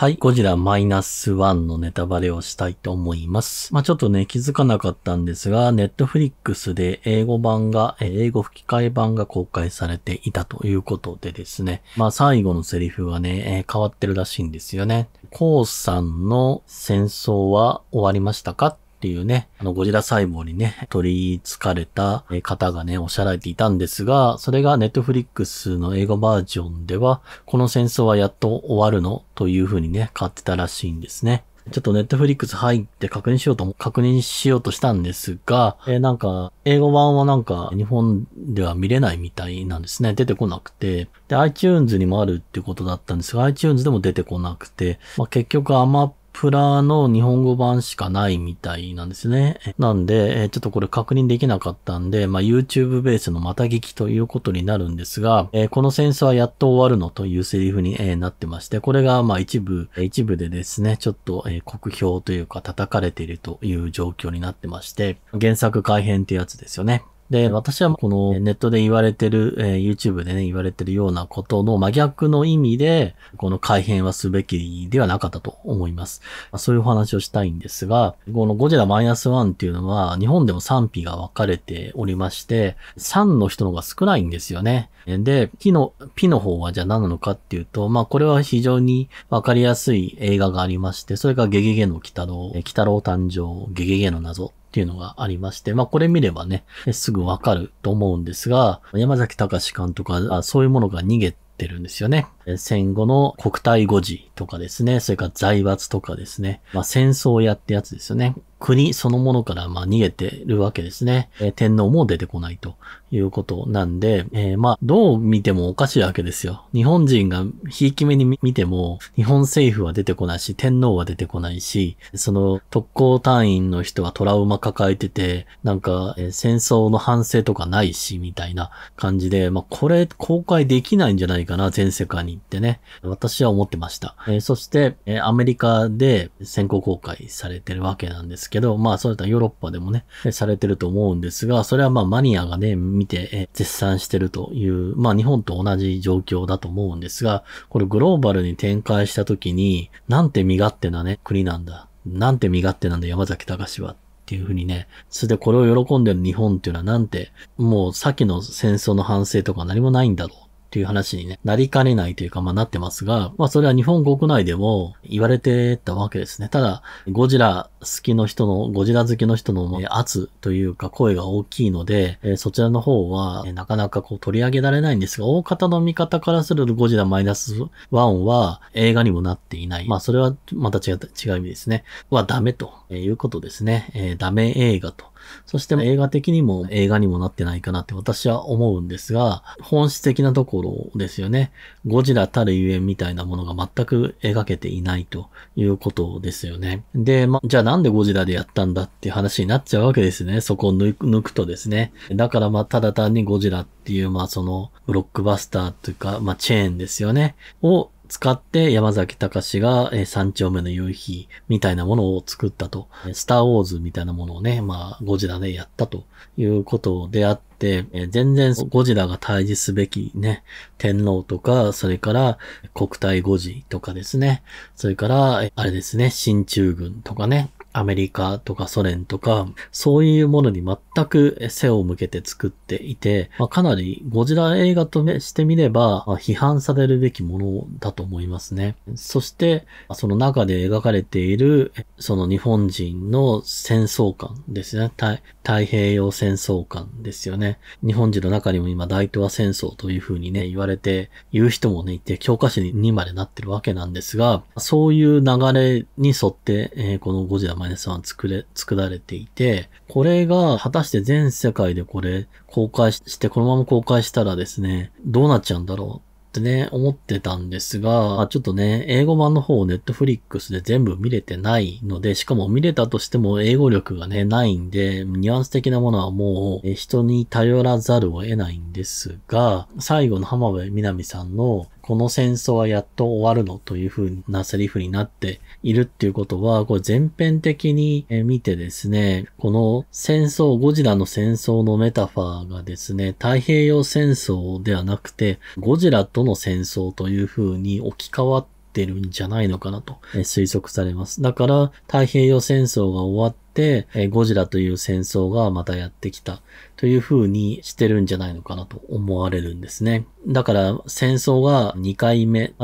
はい、ゴジラマイナスワンのネタバレをしたいと思います。まあ、ちょっとね、気づかなかったんですが、ネットフリックスで英語版が、英語吹き替え版が公開されていたということでですね、まあ、最後のセリフはね、変わってるらしいんですよね。コウさんの戦争は終わりましたかっていうね、あのゴジラ細胞にね、取り憑かれた方がね、おっしゃられていたんですが、それがネットフリックスの英語バージョンでは、この戦争はやっと終わるのというふうにね、買ってたらしいんですね。ちょっとネットフリックス入って確認しようと、確認しようとしたんですが、えー、なんか、英語版はなんか日本では見れないみたいなんですね。出てこなくて。で、iTunes にもあるってことだったんですが、iTunes でも出てこなくて、まあ、結局アマプラの日本語版しかないみたいなんですね。なんで、ちょっとこれ確認できなかったんで、まあ、YouTube ベースのまた聞きということになるんですが、この戦争はやっと終わるのというセリフになってまして、これがまあ一部、一部でですね、ちょっと酷評というか叩かれているという状況になってまして、原作改編ってやつですよね。で、私はこのネットで言われてる、えー、YouTube でね、言われてるようなことの真逆の意味で、この改変はすべきではなかったと思います。まあ、そういうお話をしたいんですが、このゴジラマイナス1っていうのは、日本でも賛否が分かれておりまして、賛の人の方が少ないんですよね。で、P の、P の方はじゃあ何なのかっていうと、まあこれは非常に分かりやすい映画がありまして、それがゲゲゲの鬼太郎、鬼太郎誕生、ゲゲゲの謎っていうのがありまして、まあこれ見ればね、すぐわかると思うんですが、山崎隆監督はそういうものが逃げてるんですよね。戦後の国体誤字とかですね、それから財閥とかですね、まあ戦争やってやつですよね。国そのものからまあ逃げてるわけですね。えー、天皇も出てこないということなんで、えー、まあどう見てもおかしいわけですよ。日本人がひいき目に見ても日本政府は出てこないし、天皇は出てこないし、その特攻隊員の人はトラウマ抱えてて、なんか、えー、戦争の反省とかないし、みたいな感じで、まあこれ公開できないんじゃないかな、全世界にってね。私は思ってました。えー、そして、えー、アメリカで先行公開されてるわけなんですですけど、まあそういったヨーロッパでもね、されてると思うんですが、それはまあマニアがね、見て絶賛してるという、まあ日本と同じ状況だと思うんですが、これグローバルに展開した時に、なんて身勝手なね、国なんだ。なんて身勝手なんだ山崎隆は。っていうふうにね、それでこれを喜んでる日本っていうのはなんて、もう先の戦争の反省とか何もないんだろうっていう話に、ね、なりかねないというか、まあなってますが、まあそれは日本国内でも言われてたわけですね。ただ、ゴジラ好きの人の、ゴジラ好きの人の圧というか声が大きいので、えそちらの方は、なかなかこう取り上げられないんですが、大方の見方からするとゴジラマイナス1は映画にもなっていない。まあそれはまた違った、違う意味ですね。はダメということですね。えー、ダメ映画と。そして映画的にも映画にもなってないかなって私は思うんですが、本質的なところですよね。ゴジラたるゆえんみたいなものが全く描けていないということですよね。で、まじゃあなんでゴジラでやったんだっていう話になっちゃうわけですね。そこを抜く抜くとですね。だからまあ、ただ単にゴジラっていう、まあその、ブロックバスターというか、まあチェーンですよね。を使って山崎隆が三丁目の夕日みたいなものを作ったと。スターウォーズみたいなものをね、まあゴジラでやったということであって、全然ゴジラが対峙すべきね、天皇とか、それから国体ゴジとかですね、それからあれですね、新中軍とかね、アメリカとかソ連とか、そういうものに全く背を向けて作っていて、まあ、かなりゴジラ映画としてみれば、まあ、批判されるべきものだと思いますね。そして、その中で描かれている、その日本人の戦争観ですね。太平洋戦争観ですよね。日本人の中にも今大東亜戦争というふうにね、言われて、言う人もね、いて、教科書にまでなってるわけなんですが、そういう流れに沿って、えー、このゴジラマネさん作れ、作られていて、これが果たして全世界でこれ公開して、このまま公開したらですね、どうなっちゃうんだろうってね、思ってたんですが、ちょっとね、英語版の方をネットフリックスで全部見れてないので、しかも見れたとしても英語力がね、ないんで、ニュアンス的なものはもう人に頼らざるを得ないんですが、最後の浜辺美波さんのこの戦争はやっと終わるのというふうなセリフになっているっていうことは、これ全編的に見てですね、この戦争、ゴジラの戦争のメタファーがですね、太平洋戦争ではなくて、ゴジラとの戦争というふうに置き換わってってるんじゃないのかなと推測されます。だから太平洋戦争が終わってゴジラという戦争がまたやってきたという風にしてるんじゃないのかなと思われるんですね。だから戦争が2回目、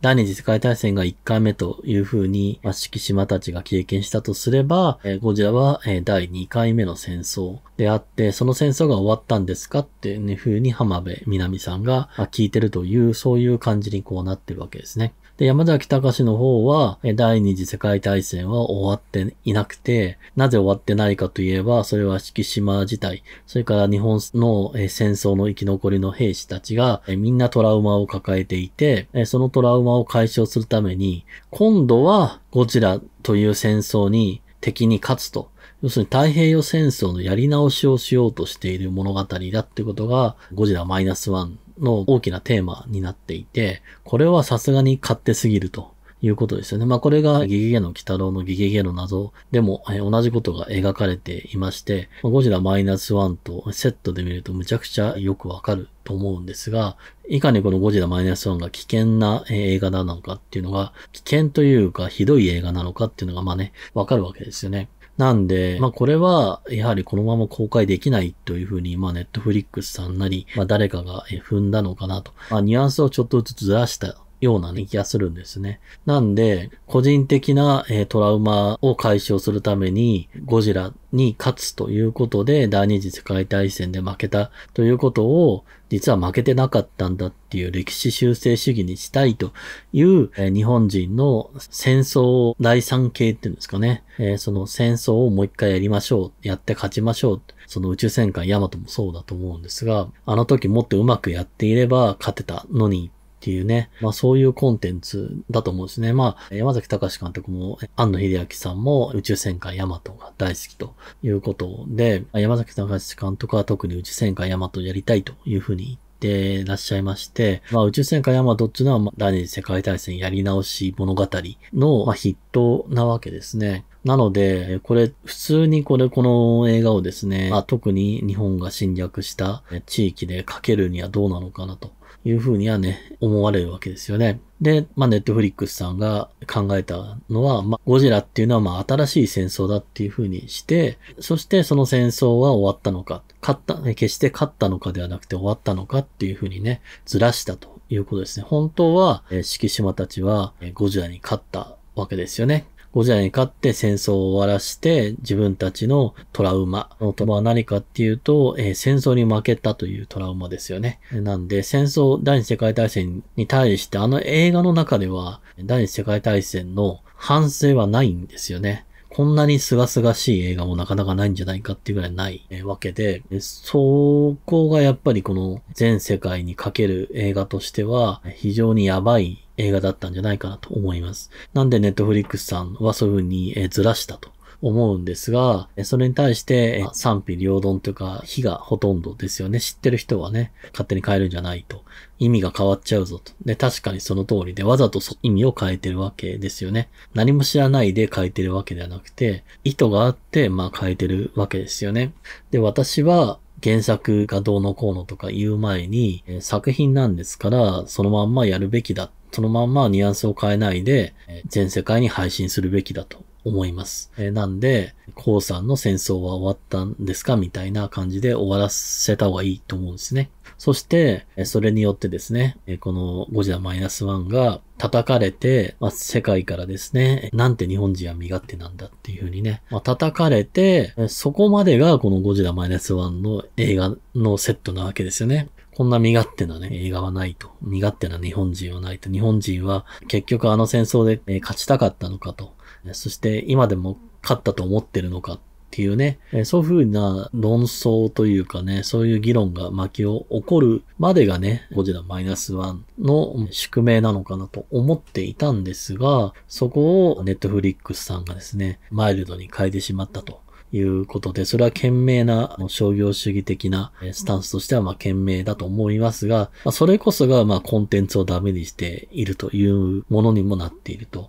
第二次世界大戦が1回目という風に敷島たちが経験したとすれば、ゴジラは第2回目の戦争であって、その戦争が終わったんですかっていう風に浜辺美波さんが聞いてるという、そういう感じにこうなってるわけですね。で、山崎隆の方は、第二次世界大戦は終わっていなくて、なぜ終わってないかといえば、それは敷島自体、それから日本の戦争の生き残りの兵士たちが、みんなトラウマを抱えていて、そのトラウマを解消するために、今度はゴジラという戦争に敵に勝つと。要するに太平洋戦争のやり直しをしようとしている物語だってことが、ゴジラマイナスワンの大きなテーマになっていて、これはさすがに勝手すぎるということですよね。まあこれがゲゲゲの鬼太郎のゲゲゲの謎でも、え同じことが描かれていまして、ゴジラマイナス1とセットで見るとむちゃくちゃよくわかると思うんですが、いかにこのゴジラマイナス1が危険な映画なのかっていうのが、危険というかひどい映画なのかっていうのがまあね、わかるわけですよね。なんで、まあこれは、やはりこのまま公開できないというふうに、まあネットフリックスさんなり、まあ誰かが踏んだのかなと。まあニュアンスをちょっとずつずらしたような、気がするんですね。なんで、個人的な、えトラウマを解消するために、ゴジラに勝つということで、第二次世界大戦で負けたということを、実は負けてなかったんだっていう歴史修正主義にしたいという、え日本人の戦争第三形っていうんですかね、えその戦争をもう一回やりましょう、やって勝ちましょう、その宇宙戦艦ヤマトもそうだと思うんですが、あの時もっとうまくやっていれば勝てたのにっていうね、まあそういうコンテンツだと思うんですね。まあ、山崎隆監督も、安野秀明さんも宇宙戦艦ヤマトが大好きということで、山崎隆監督は特に宇宙戦艦ヤマトやりたいというふうに言っていらっしゃいまして、まあ、宇宙戦艦ヤマトっていうのは、第二次世界大戦やり直し物語の、まットなわけですね。なので、これ、普通にこれ、この映画をですね、まあ、特に日本が侵略した地域でかけるにはどうなのかなというふうにはね、思われるわけですよね。で、まあ、ネットフリックスさんが考えたのは、まあ、ゴジラっていうのはまあ新しい戦争だっていうふうにして、そしてその戦争は終わったのか、勝った、決して勝ったのかではなくて終わったのかっていうふうにね、ずらしたということですね。本当は、えー、四季島たちはゴジラに勝ったわけですよね。ゴジラに勝って戦争を終わらして自分たちのトラウマのトラウマは何かっていうと、えー、戦争に負けたというトラウマですよね。なんで戦争、第二次世界大戦に対してあの映画の中では第二次世界大戦の反省はないんですよね。こんなに清々しい映画もなかなかないんじゃないかっていうぐらいないわけで、そこがやっぱりこの全世界にかける映画としては非常にやばい映画だったんじゃないかなと思います。なんでネットフリックスさんはそういう風にずらしたと思うんですが、それに対して賛否両論というか、非がほとんどですよね。知ってる人はね、勝手に変えるんじゃないと。意味が変わっちゃうぞと。で、確かにその通りで、わざと意味を変えてるわけですよね。何も知らないで変えてるわけではなくて、意図があって、まあ変えてるわけですよね。で、私は、原作がどうのこうのとか言う前に、作品なんですから、そのまんまやるべきだ。そのまんまニュアンスを変えないで、全世界に配信するべきだと思います。えー、なんで、コウさんの戦争は終わったんですかみたいな感じで終わらせた方がいいと思うんですね。そして、それによってですね、このゴジラマイナスワンが叩かれて、まあ、世界からですね、なんて日本人は身勝手なんだっていうふうにね、まあ、叩かれて、そこまでがこのゴジラマイナスワンの映画のセットなわけですよね。こんな身勝手なね、映画はないと。身勝手な日本人はないと。日本人は結局あの戦争で勝ちたかったのかと。そして今でも勝ったと思ってるのかっていうね、そういうふうな論争というかね、そういう議論が巻き起こるまでがね、ゴジラマイナスワンの宿命なのかなと思っていたんですが、そこをネットフリックスさんがですね、マイルドに変えてしまったと。いうことで、それは賢明な商業主義的なスタンスとしては、まあ、賢明だと思いますが、それこそが、まあ、コンテンツをダメにしているというものにもなっていると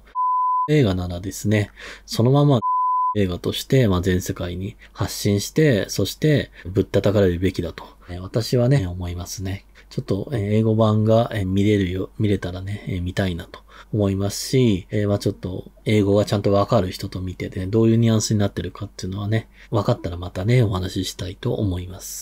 映画ならですね、そのまま映画として、まあ、全世界に発信して、そしてぶったたかれるべきだと、私はね、思いますね。ちょっと英語版が見れるよ、見れたらね、見たいなと思いますし、えまあちょっと英語がちゃんとわかる人と見てね、どういうニュアンスになってるかっていうのはね、わかったらまたね、お話ししたいと思います。